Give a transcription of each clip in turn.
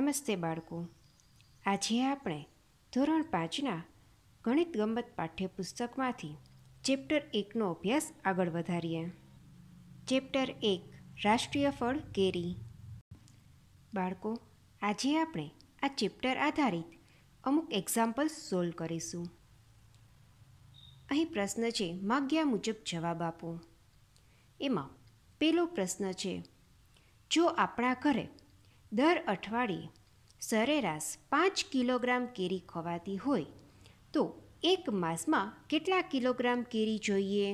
નમસ્તે બાળકો આજે આપણે ધોરણ પાંચના ગણિત ગમત પાઠ્યપુસ્તકમાંથી ચેપ્ટર એકનો અભ્યાસ આગળ વધારીએ ચેપ્ટર એક રાષ્ટ્રીય ફળ કેરી બાળકો આજે આપણે આ ચેપ્ટર આધારિત અમુક એક્ઝામ્પલ્સ સોલ્વ કરીશું અહીં પ્રશ્ન છે માગ્યા મુજબ જવાબ આપો એમાં પહેલો પ્રશ્ન છે જો આપણા ઘરે દર અઠવાડિયે સરેરાશ પાંચ કિલોગ્રામ કેરી ખવાતી હોય તો એક માસમાં કેટલા કિલોગ્રામ કેરી જોઈએ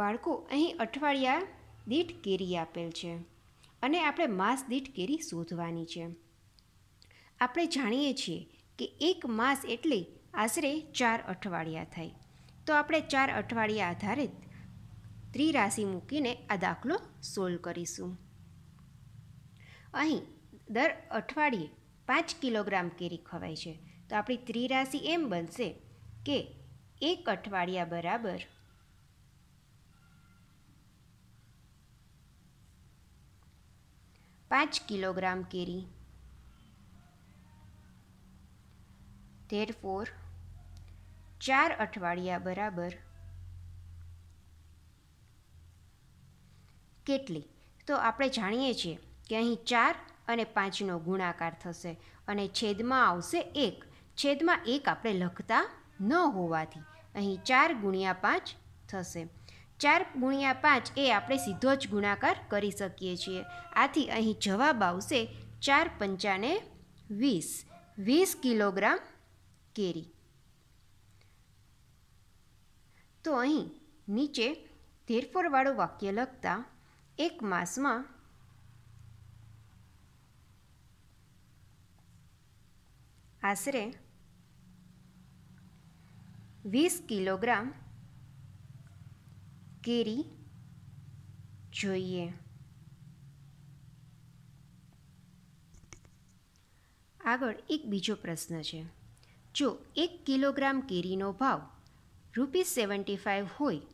બાળકો અહીં અઠવાડિયા દીઠ કેરી આપેલ છે અને આપણે માસ દીઠ કેરી શોધવાની છે આપણે જાણીએ છીએ કે એક માસ એટલે આશરે ચાર અઠવાડિયા થાય તો આપણે ચાર અઠવાડિયા આધારિત ત્રિરાશિ મૂકીને આ દાખલો સોલ્વ કરીશું અહીં દર અઠવાડિયે પાંચ કિલોગ્રામ કેરી ખવાય છે તો આપણી ત્રિરાશિ એમ બનશે કે એક અઠવાડિયા બરાબર પાંચ કિલોગ્રામ કેરી ધેર ફોર ચાર અઠવાડિયા બરાબર કેટલી તો આપણે જાણીએ છીએ કે અહીં ચાર અને પાંચનો ગુણાકાર થશે અને છેદમાં આવશે એક છેદમાં એક આપણે લખતા ન હોવાથી અહીં ચાર ગુણ્યા પાંચ થશે ચાર ગુણ્યા પાંચ એ આપણે સીધો જ ગુણાકાર કરી શકીએ છીએ આથી અહીં જવાબ આવશે ચાર પંચાને વીસ વીસ કિલોગ્રામ કેરી તો અહીં નીચે ધેરફોરવાળું વાક્ય લખતા એક માસમાં આશરે વીસ કિલોગ્રામ કેરી જોઈએ આગળ એક બીજો પ્રશ્ન છે જો એક કિલોગ્રામ કેરીનો ભાવ રૂપીસ સેવન્ટી ફાઇવ હોય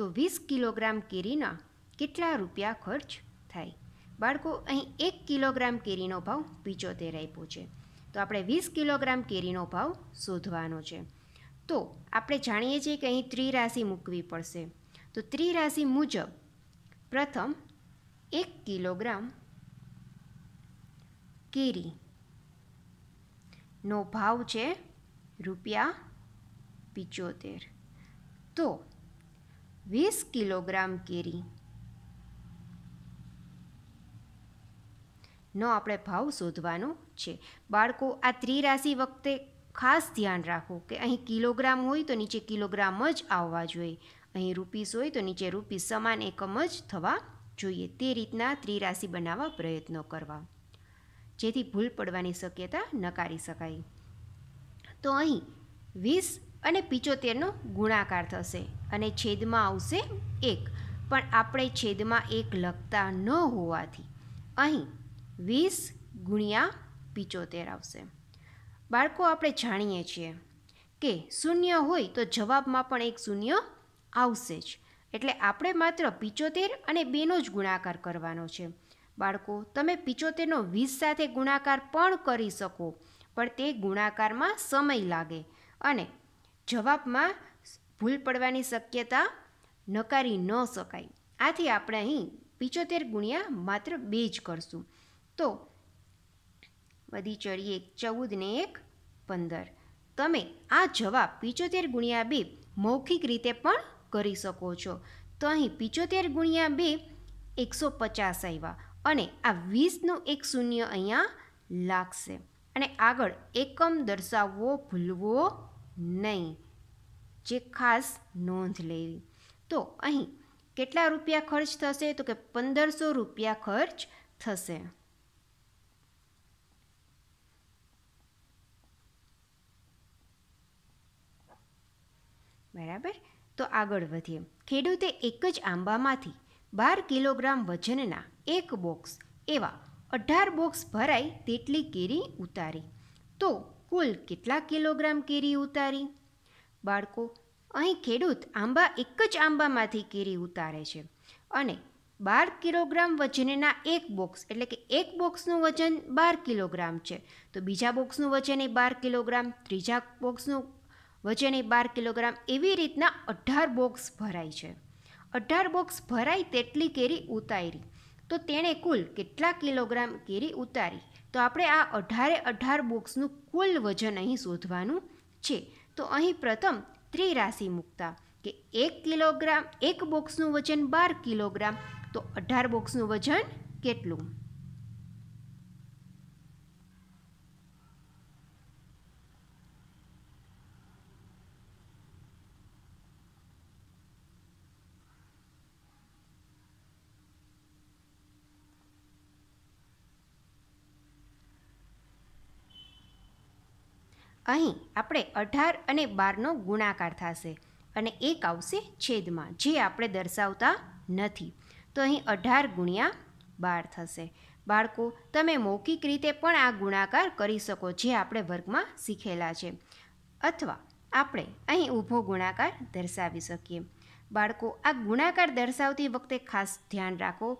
તો વીસ કિલોગ્રામ કેરીના કેટલા રૂપિયા ખર્ચ થાય બાળકો અહીં એક કિલોગ્રામ કેરીનો ભાવ પિચોતેર આપ્યો છે તો આપણે વીસ કિલોગ્રામ કેરીનો ભાવ શોધવાનો છે તો આપણે જાણીએ છીએ કે અહીં ત્રિરાશિ મૂકવી પડશે તો ત્રિરાશિ મુજબ પ્રથમ એક કિલોગ્રામ કેરીનો ભાવ છે રૂપિયા પિચોતેર તો વીસ કિલોગ્રામ કેરી નો આપણે ભાવ શોધવાનો છે બાળકો આ ત્રિરાશિ વખતે ખાસ ધ્યાન રાખો કે અહીં કિલોગ્રામ હોય તો નીચે કિલોગ્રામ જ આવવા જોઈએ અહીં રૂપીસ હોય તો નીચે રૂપીસ સમાન એકમ જ થવા જોઈએ તે રીતના ત્રિરાશિ બનાવવા પ્રયત્નો કરવા જેથી ભૂલ પડવાની શક્યતા નકારી શકાય તો અહીં વીસ અને પિચોતેરનો ગુણાકાર થશે અને છેદમાં આવશે એક પણ આપણે છેદમાં એક લખતા ન હોવાથી અહીં વીસ ગુણ્યા પિચોતેર આવશે બાળકો આપણે જાણીએ છીએ કે શૂન્ય હોય તો જવાબમાં પણ એક શૂન્ય આવશે જ એટલે આપણે માત્ર પિચોતેર અને બેનો જ ગુણાકાર કરવાનો છે બાળકો તમે પિચોતેરનો વીસ સાથે ગુણાકાર પણ કરી શકો પણ તે ગુણાકારમાં સમય લાગે અને જવાબમાં ભૂલ પડવાની શક્યતા નકારી ન શકાય આથી આપણે અહીં પિચોતેર ગુણ્યા માત્ર બે જ કરશું તો વધી ચડી એક ચૌદ ને એક પંદર તમે આ જવાબ પિચોતેર ગુણ્યા બે મૌખિક રીતે પણ કરી શકો છો તો અહીં પિચોતેર ગુણ્યા બે એકસો પચાસ આવ્યા અને આ વીસનું એક શૂન્ય અહીંયા લાગશે અને આગળ એકમ દર્શાવવો ભૂલવો નહીં જે ખાસ નોંધ લેવી તો અહીં કેટલા રૂપિયા ખર્ચ થશે તો કે પંદરસો રૂપિયા ખર્ચ થશે બરાબર તો આગળ વધીએ ખેડૂતે એક જ આંબામાંથી બાર કિલોગ્રામ વજનના એક બોક્સ એવા અઢાર બોક્સ ભરાય તેટલી કેરી ઉતારી તો કુલ કેટલા કિલોગ્રામ કેરી ઉતારી બાળકો અહીં ખેડૂત આંબા એક જ આંબામાંથી કેરી ઉતારે છે અને બાર કિલોગ્રામ વજનના એક બોક્સ એટલે કે એક બોક્સનું વજન બાર કિલોગ્રામ છે તો બીજા બોક્સનું વજન એ બાર કિલોગ્રામ ત્રીજા બોક્સનું વજને બાર કિલોગ્રામ એવી રીતના અઢાર બોક્સ ભરાય છે અઢાર બોક્સ ભરાય તેટલી કેરી ઉતારી તો તેણે કુલ કેટલા કિલોગ્રામ કેરી ઉતારી તો આપણે આ અઢારે અઢાર બોક્સનું કુલ વજન અહીં શોધવાનું છે તો અહીં પ્રથમ ત્રિરાશિ મૂકતા કે એક કિલોગ્રામ એક બોક્સનું વજન બાર કિલોગ્રામ તો અઢાર બોક્સનું વજન કેટલું અહીં આપણે અઢાર અને બારનો ગુણાકાર થશે અને એક આવશે છેદમાં જે આપણે દર્શાવતા નથી તો અહીં અઢાર ગુણ્યા બાર થશે બાળકો તમે મૌખિક રીતે પણ આ ગુણાકાર કરી શકો જે આપણે વર્ગમાં શીખેલા છે અથવા આપણે અહીં ઊભો ગુણાકાર દર્શાવી શકીએ બાળકો આ ગુણાકાર દર્શાવતી વખતે ખાસ ધ્યાન રાખો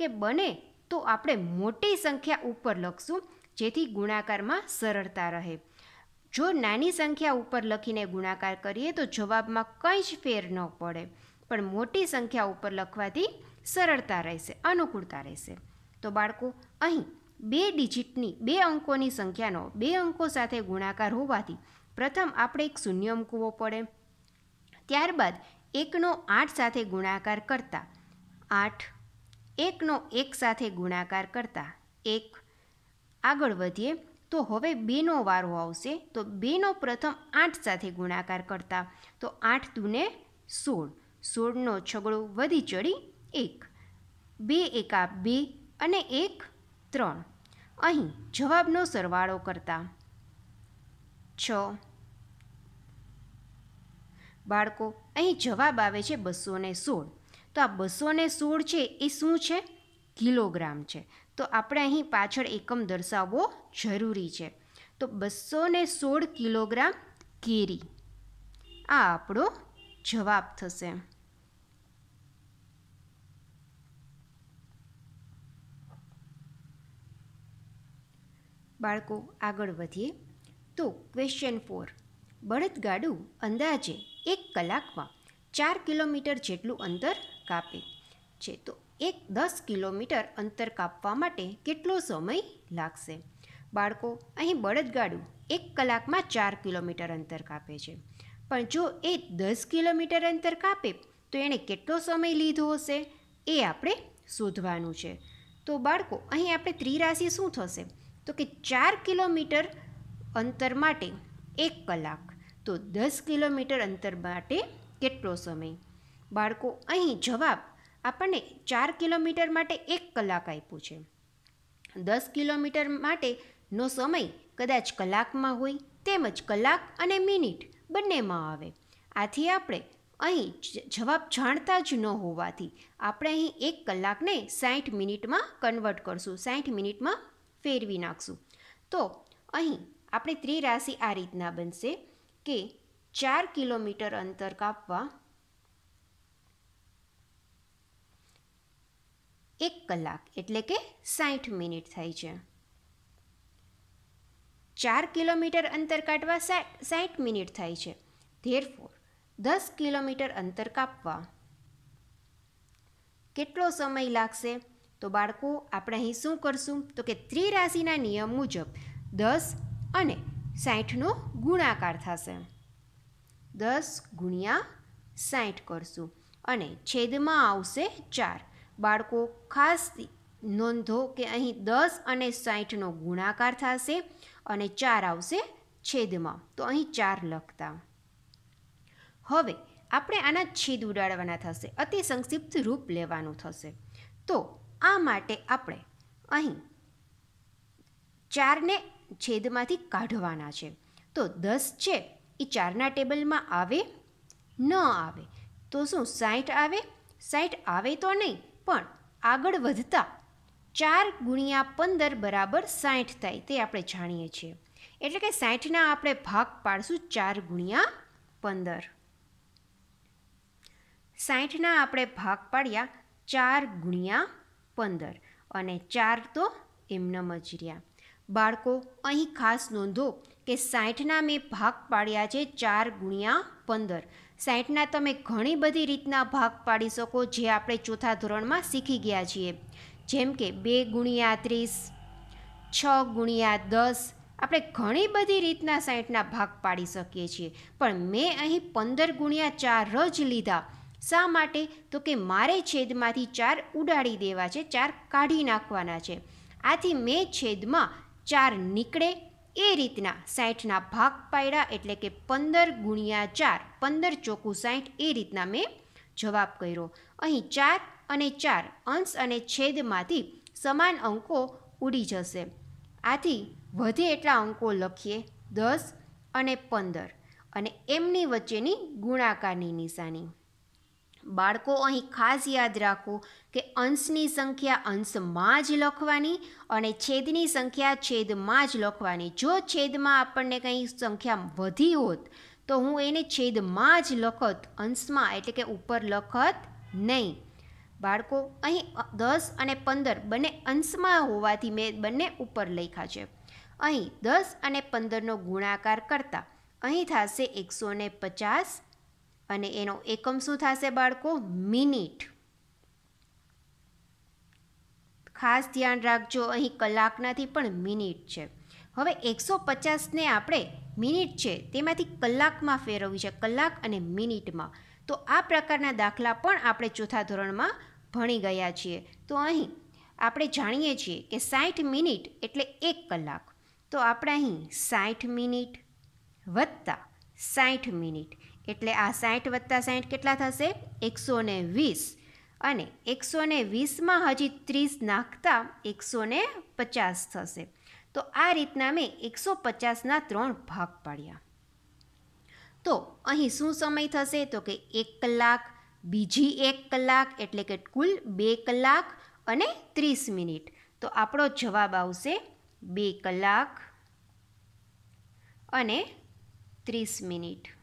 કે બને તો આપણે મોટી સંખ્યા ઉપર લખશું જેથી ગુણાકારમાં સરળતા રહે જો નાની સંખ્યા ઉપર લખીને ગુણાકાર કરીએ તો જવાબમાં કંઈ જ ફેર ન પડે પણ મોટી સંખ્યા ઉપર લખવાથી સરળતા રહેશે અનુકૂળતા રહેશે તો બાળકો અહીં બે ડિજિટની બે અંકોની સંખ્યાનો બે અંકો સાથે ગુણાકાર હોવાથી પ્રથમ આપણે એક શૂન્ય મૂકવો પડે ત્યારબાદ એકનો આઠ સાથે ગુણાકાર કરતા આઠ એકનો એક સાથે ગુણાકાર કરતા એક આગળ વધીએ તો હવે બેનો વારો આવશે તો બેનો પ્રથમ આઠ સાથે ગુણાકાર કરતા તો આઠ દૂને સોળ સોળનો છગડો વધી ચડી એક બે એકા બે અને એક ત્રણ અહીં જવાબનો સરવાળો કરતા છ બાળકો અહીં જવાબ આવે છે બસો સોળ તો આ બસો સોળ છે એ શું છે કિલોગ્રામ છે તો આપણે અહીં પાછળ એકમ દર્શાવવો જરૂરી છે તો બસો ને સોળ કિલોગ્રામ કેરી આ આપણો જવાબ થશે બાળકો આગળ વધીએ તો ક્વેશ્ચન ફોર બળદગાડું અંદાજે એક કલાકમાં ચાર કિલોમીટર જેટલું અંતર કાપે છે તો એક દસ કિલોમીટર અંતર કાપવા માટે કેટલો સમય લાગશે બાળકો અહીં બળદગાડું એક કલાકમાં ચાર કિલોમીટર અંતર કાપે છે પણ જો એ દસ કિલોમીટર અંતર કાપે તો એણે કેટલો સમય લીધો હશે એ આપણે શોધવાનું છે તો બાળકો અહીં આપણે ત્રિરાશી શું થશે તો કે ચાર કિલોમીટર અંતર માટે એક કલાક તો દસ કિલોમીટર અંતર માટે કેટલો સમય બાળકો અહીં જવાબ આપણને ચાર કિલોમીટર માટે એક કલાક આપ્યું છે દસ કિલોમીટર માટેનો સમય કદાચ કલાકમાં હોય તેમજ કલાક અને મિનિટ બંનેમાં આવે આથી આપણે અહીં જવાબ જાણતા જ ન હોવાથી આપણે અહીં એક કલાકને સાઠ મિનિટમાં કન્વર્ટ કરશું સાઠ મિનિટમાં ફેરવી નાખશું તો અહીં આપણે ત્રિરાશિ આ રીતના બનશે કે ચાર કિલોમીટર અંતર કાપવા એક કલાક એટલે કે સાઠ મિનિટ થાય છે ચાર કિલોમીટર અંતર કાઢવા સાઠ મિનિટ થાય છે ધેરફોર દસ કિલોમીટર અંતર કાપવા કેટલો સમય લાગશે તો બાળકો આપણે અહીં શું કરશું તો કે ત્રિરાશિના નિયમ મુજબ દસ અને સાઠનો ગુણાકાર થશે દસ ગુણ્યા સાઠ કરશું અને છેદમાં આવશે ચાર બાળકો ખાસ નોંધો કે અહીં દસ અને સાઠનો ગુણાકાર થશે અને ચાર આવશે છેદમાં તો અહીં ચાર લખતા હવે આપણે આના છેદ ઉડાડવાના થશે અતિ સંક્ષિપ્ત રૂપ લેવાનું થશે તો આ માટે આપણે અહીં ચારને છેદમાંથી કાઢવાના છે તો દસ છે એ ચારના ટેબલમાં આવે ન આવે તો શું સાઠ આવે સાઠ આવે તો નહીં પણ આગળ વધતા ચાર ગુણ્યા પંદર બરાબર સાઠ થાય તે આપણે જાણીએ છીએ એટલે કે સાઠના આપણે ભાગ પાડશું ચાર ગુણ્યા પંદર સાઠના આપણે ભાગ પાડ્યા ચાર ગુણ્યા પંદર અને ચાર તો એમનેમ જ રહ્યા બાળકો અહીં ખાસ નોંધો કે સાઠના મેં ભાગ પાડ્યા છે ચાર ગુણ્યા પંદર સાઠના તમે ઘણી બધી રીતના ભાગ પાડી શકો જે આપણે ચોથા ધોરણમાં શીખી ગયા છીએ જેમ કે બે ગુણ્યા ત્રીસ છ ગુણ્યા દસ આપણે ઘણી બધી રીતના સાઠના ભાગ પાડી શકીએ છીએ પણ મેં અહીં પંદર ગુણ્યા ચાર જ લીધા શા માટે તો કે મારે છેદમાંથી ચાર ઉડાડી દેવા છે ચાર કાઢી નાખવાના છે આથી મેં છેદમાં ચાર નીકળે એ રીતના સાઠના ભાગ પાડ્યા એટલે કે પંદર ગુણ્યા ચાર પંદર ચોખ્ખું સાઠ એ રીતના મેં જવાબ કર્યો અહીં ચાર અને ચાર અંશ અને છેદમાંથી સમાન અંકો ઉડી જશે આથી વધે એટલા અંકો લખીએ દસ અને પંદર અને એમની વચ્ચેની ગુણાકારની નિશાની બાળકો અહીં ખાસ યાદ રાખો કે અંશની સંખ્યા અંશમાં જ લખવાની અને છેદની સંખ્યા છેદમાં જ લખવાની જો છેદમાં આપણને કંઈ સંખ્યા વધી હોત તો હું એને છેદમાં જ લખત અંશમાં એટલે કે ઉપર લખત નહીં બાળકો અહીં દસ અને પંદર બંને અંશમાં હોવાથી મેં બંને ઉપર લખ્યા છે અહીં દસ અને પંદરનો ગુણાકાર કરતાં અહીં થશે એકસો પચાસ અને એનો એકમ શું થશે બાળકો મિનિટ ખાસ ધ્યાન રાખજો અહીં કલાક નથી પણ મિનિટ છે હવે એકસો પચાસને આપણે મિનિટ છે તેમાંથી કલાકમાં ફેરવવી છે કલાક અને મિનિટમાં તો આ પ્રકારના દાખલા પણ આપણે ચોથા ધોરણમાં ભણી ગયા છીએ તો અહીં આપણે જાણીએ છીએ કે સાઠ મિનિટ એટલે એક કલાક તો આપણે અહીં સાઠ મિનિટ વત્તા સાઠ મિનિટ એટલે આ સાઠ વત્તા સાઠ કેટલા થશે એકસો ને વીસ અને એકસો ને વીસમાં હજી ત્રીસ નાખતા એકસો ને પચાસ થશે તો આ રીતના મેં એકસો પચાસના ત્રણ ભાગ પાડ્યા તો અહીં શું સમય થશે તો કે એક કલાક બીજી એક કલાક એટલે કે કુલ બે કલાક અને ત્રીસ મિનિટ તો આપણો જવાબ આવશે બે કલાક અને ત્રીસ મિનિટ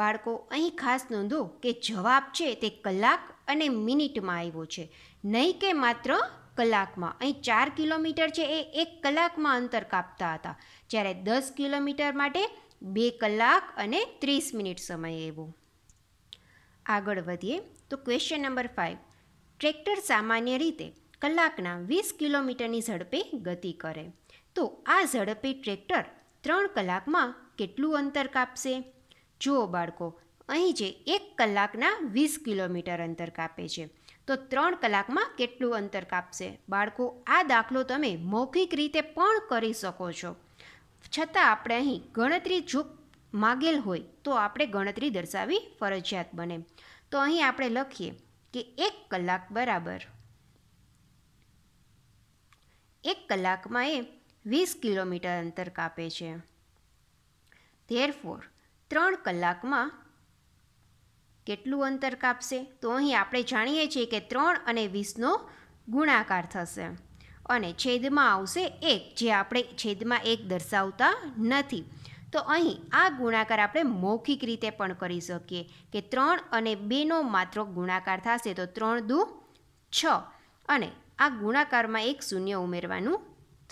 બાળકો અહીં ખાસ નોંધો કે જવાબ છે તે કલાક અને મિનિટમાં આવ્યો છે નહીં કે માત્ર કલાકમાં અહીં ચાર કિલોમીટર છે એ એક કલાકમાં અંતર કાપતા હતા જ્યારે દસ કિલોમીટર માટે બે કલાક અને ત્રીસ મિનિટ સમય એવો આગળ વધીએ તો ક્વેશ્ચન નંબર ફાઇવ ટ્રેક્ટર સામાન્ય રીતે કલાકના વીસ કિલોમીટરની ઝડપે ગતિ કરે તો આ ઝડપે ટ્રેક્ટર ત્રણ કલાકમાં કેટલું અંતર કાપશે જુઓ બાળકો અહીં જે એક કલાકના વીસ કિલોમીટર અંતર કાપે છે તો ત્રણ કલાકમાં કેટલું અંતર કાપશે બાળકો આ દાખલો તમે મૌખિક રીતે પણ કરી શકો છો છતાં આપણે અહીં ગણતરી જો માગેલ હોય તો આપણે ગણતરી દર્શાવી ફરજિયાત બને તો અહીં આપણે લખીએ કે એક કલાક બરાબર એક કલાકમાં એ વીસ કિલોમીટર અંતર કાપે છે ધેર ફોર ત્રણ કલાકમાં કેટલું અંતર કાપશે તો અહીં આપણે જાણીએ છીએ કે ત્રણ અને વીસનો ગુણાકાર થશે અને છેદમાં આવશે એક જે આપણે છેદમાં એક દર્શાવતા નથી તો અહીં આ ગુણાકાર આપણે મૌખિક રીતે પણ કરી શકીએ કે ત્રણ અને બેનો માત્ર ગુણાકાર થશે તો ત્રણ દુ છ અને આ ગુણાકારમાં એક શૂન્ય ઉમેરવાનું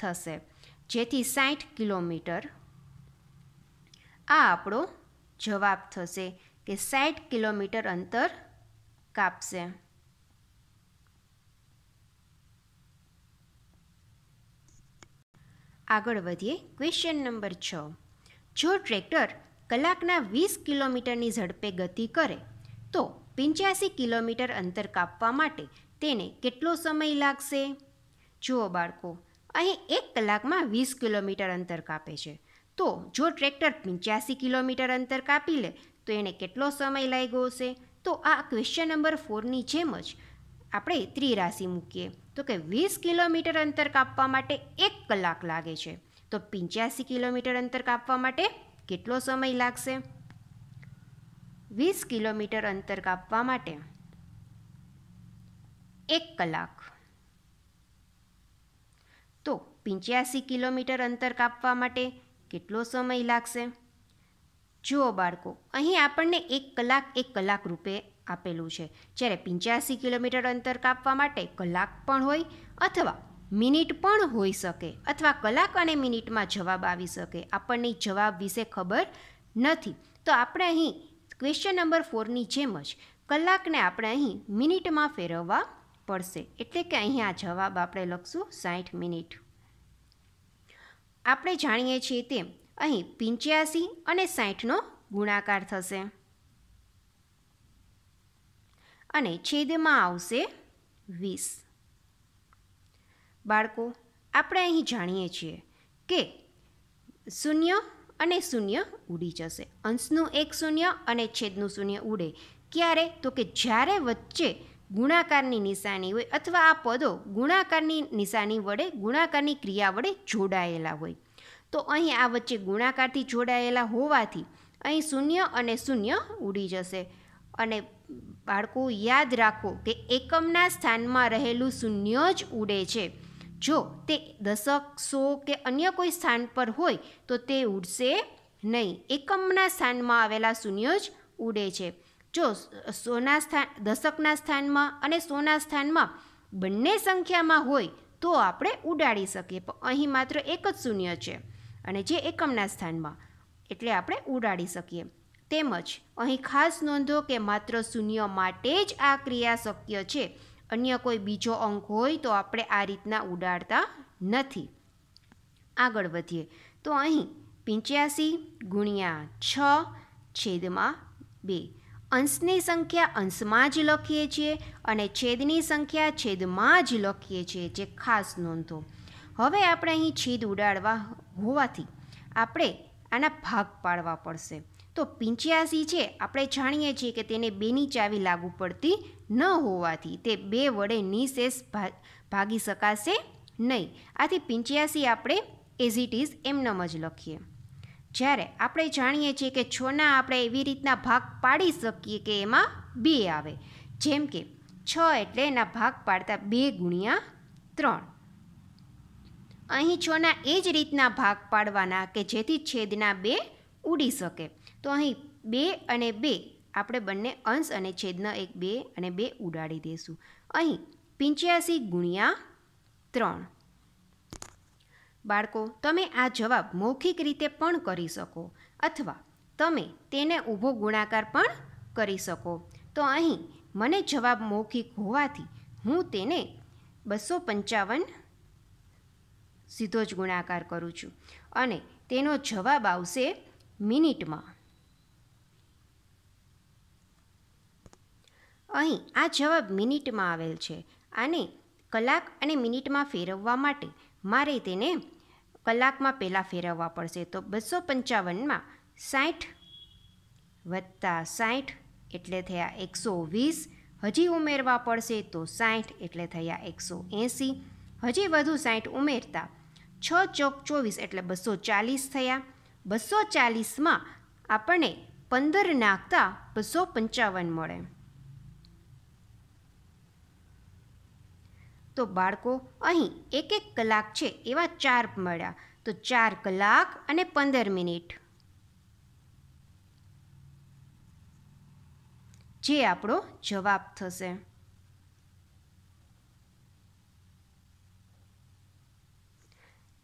થશે જેથી સાઠ કિલોમીટર આ આપણો જવાબ થશે કે સાઠ કિલોમીટર અંતર કાપશે આગળ વધીએ ક્વેશ્ચન નંબર છ જો ટ્રેક્ટર કલાકના વીસ કિલોમીટરની ઝડપે ગતિ કરે તો પંચ્યાસી કિલોમીટર અંતર કાપવા માટે તેને કેટલો સમય લાગશે જુઓ બાળકો અહીં એક કલાકમાં વીસ કિલોમીટર અંતર કાપે છે તો જો ટ્રેક્ટર પંચ્યાસી કિલોમીટર અંતર કાપી લે તો એને કેટલો સમય લાગ્યો હશે તો આ ક્વેશ્ચન નંબર ફોરની જેમ જ આપણે ત્રિરાશિ મૂકીએ તો કે વીસ કિલોમીટર અંતર કાપવા માટે એક કલાક લાગે છે તો પંચ્યાસી કિલોમીટર અંતર કાપવા માટે કેટલો સમય લાગશે વીસ કિલોમીટર અંતર કાપવા માટે એક કલાક તો પંચ્યાસી કિલોમીટર અંતર કાપવા માટે કેટલો સમય લાગશે જુઓ બાળકો અહીં આપણને એક કલાક એક કલાક રૂપે આપેલું છે જ્યારે પંચ્યાસી કિલોમીટર અંતર કાપવા માટે કલાક પણ હોય અથવા મિનિટ પણ હોઈ શકે અથવા કલાક અને મિનિટમાં જવાબ આવી શકે આપણને જવાબ વિશે ખબર નથી તો આપણે અહીં ક્વેશ્ચન નંબર ફોરની જેમ જ કલાકને આપણે અહીં મિનિટમાં ફેરવવા પડશે એટલે કે અહીં આ જવાબ આપણે લખશું સાઠ મિનિટ આપણે જાણીએ છીએ તેમ અહીં પિંચ્યાસી અને સાઠનો ગુણાકાર થશે અને છેદમાં આવશે વીસ બાળકો આપણે અહીં જાણીએ છીએ કે શૂન્ય અને શૂન્ય ઉડી જશે અંશનું એક શૂન્ય અને છેદનું શૂન્ય ઉડે ક્યારે તો કે જ્યારે વચ્ચે ગુણાકારની નિશાની હોય અથવા આ પદો ગુણાકારની નિશાની વડે ગુણાકારની ક્રિયા વડે જોડાયેલા હોય તો અહીં આ વચ્ચે ગુણાકારથી જોડાયેલા હોવાથી અહીં શૂન્ય અને શૂન્ય ઉડી જશે અને બાળકો યાદ રાખો કે એકમના સ્થાનમાં રહેલું શૂન્ય જ ઉડે છે જો તે દશક સો કે અન્ય કોઈ સ્થાન પર હોય તો તે ઉડશે નહીં એકમના સ્થાનમાં આવેલા શૂન્ય જ ઉડે છે જો સોના સ્થાન દશકના સ્થાનમાં અને સોના સ્થાનમાં બંને સંખ્યામાં હોય તો આપણે ઉડાડી શકીએ પણ અહીં માત્ર એક જ શૂન્ય છે અને જે એકમના સ્થાનમાં એટલે આપણે ઉડાડી શકીએ તેમજ અહીં ખાસ નોંધો કે માત્ર શૂન્ય માટે જ આ ક્રિયા શક્ય છે અન્ય કોઈ બીજો અંક હોય તો આપણે આ રીતના ઉડાડતા નથી આગળ વધીએ તો અહીં પંચ્યાસી ગુણ્યા છ છેદમાં બે અંશની સંખ્યા અંશમાં જ લખીએ છીએ અને છેદની સંખ્યા છેદમાં જ લખીએ છીએ જે ખાસ નોંધો હવે આપણે અહીં છેદ ઉડાડવા હોવાથી આપણે આના ભાગ પાડવા પડશે તો પિંચ્યાસી છે આપણે જાણીએ છીએ કે તેને બેની ચાવી લાગુ પડતી ન હોવાથી તે બે વડે નિશેષ ભાગી શકાશે નહીં આથી પિંચ્યાસી આપણે એઝ ઇટ ઇઝ એમનામ જ લખીએ જ્યારે આપણે જાણીએ છીએ કે છના આપણે એવી રીતના ભાગ પાડી શકીએ કે એમાં બે આવે જેમ કે છ એટલે એના ભાગ પાડતા બે ગુણ્યા ત્રણ અહીં છોના એ જ રીતના ભાગ પાડવાના કે જેથી છેદના બે ઉડી શકે તો અહીં બે અને બે આપણે બંને અંશ અને છેદના એક બે અને બે ઉડાડી દઈશું અહીં પિંચ્યાસી ગુણ્યા ત્રણ બાળકો તમે આ જવાબ મૌખિક રીતે પણ કરી શકો અથવા તમે તેને ઊભો ગુણાકાર પણ કરી શકો તો અહીં મને જવાબ મૌખિક હોવાથી હું તેને બસો પંચાવન સીધો જ ગુણાકાર કરું છું અને તેનો જવાબ આવશે મિનિટમાં અહીં આ જવાબ મિનિટમાં આવેલ છે આને કલાક અને મિનિટમાં ફેરવવા માટે મારે તેને કલાકમાં પહેલાં ફેરવવા પડશે તો બસો પંચાવનમાં સાઠ વત્તા સાઠ એટલે થયા એકસો વીસ હજી ઉમેરવા પડશે તો સાઠ એટલે થયા એકસો એંસી હજી વધુ સાઠ ઉમેરતા છ ચોક ચોવીસ એટલે બસો ચાલીસ થયા બસો ચાલીસમાં આપણને પંદર નાખતા બસો પંચાવન મળે તો બાળકો અહીં એક એક કલાક છે એવા ચાર મળ્યા તો ચાર કલાક અને પંદર મિનિટ જે આપણો જવાબ થશે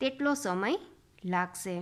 તેટલો સમય લાગશે